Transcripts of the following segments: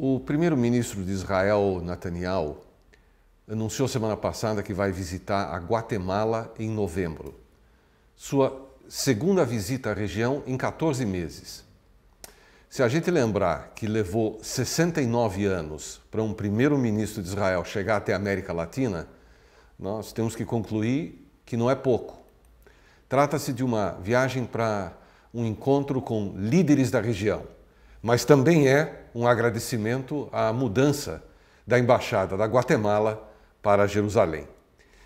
O primeiro-ministro de Israel, Netanyahu, anunciou semana passada que vai visitar a Guatemala em novembro. Sua segunda visita à região em 14 meses. Se a gente lembrar que levou 69 anos para um primeiro-ministro de Israel chegar até a América Latina, nós temos que concluir que não é pouco. Trata-se de uma viagem para um encontro com líderes da região mas também é um agradecimento à mudança da embaixada da Guatemala para Jerusalém.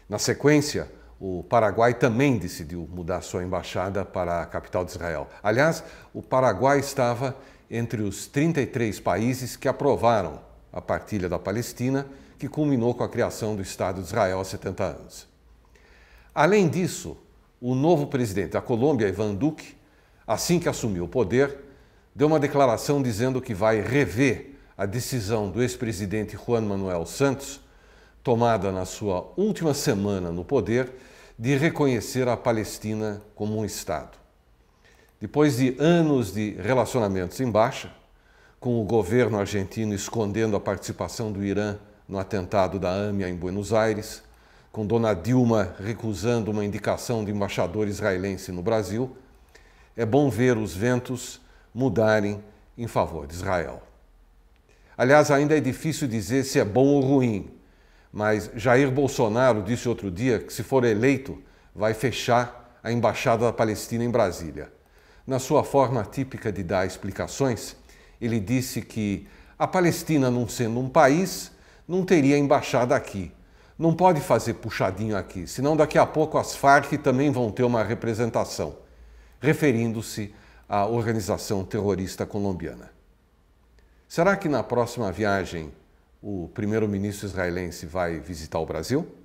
Na sequência, o Paraguai também decidiu mudar sua embaixada para a capital de Israel. Aliás, o Paraguai estava entre os 33 países que aprovaram a partilha da Palestina, que culminou com a criação do Estado de Israel há 70 anos. Além disso, o novo presidente da Colômbia, Ivan Duque, assim que assumiu o poder, deu uma declaração dizendo que vai rever a decisão do ex-presidente Juan Manuel Santos, tomada na sua última semana no poder, de reconhecer a Palestina como um Estado. Depois de anos de relacionamentos em baixa, com o governo argentino escondendo a participação do Irã no atentado da AMIA em Buenos Aires, com Dona Dilma recusando uma indicação de embaixador israelense no Brasil, é bom ver os ventos mudarem em favor de Israel. Aliás, ainda é difícil dizer se é bom ou ruim, mas Jair Bolsonaro disse outro dia que, se for eleito, vai fechar a embaixada da Palestina em Brasília. Na sua forma típica de dar explicações, ele disse que a Palestina, não sendo um país, não teria embaixada aqui. Não pode fazer puxadinho aqui, senão daqui a pouco as Farc também vão ter uma representação, referindo-se a organização terrorista colombiana. Será que na próxima viagem o primeiro-ministro israelense vai visitar o Brasil?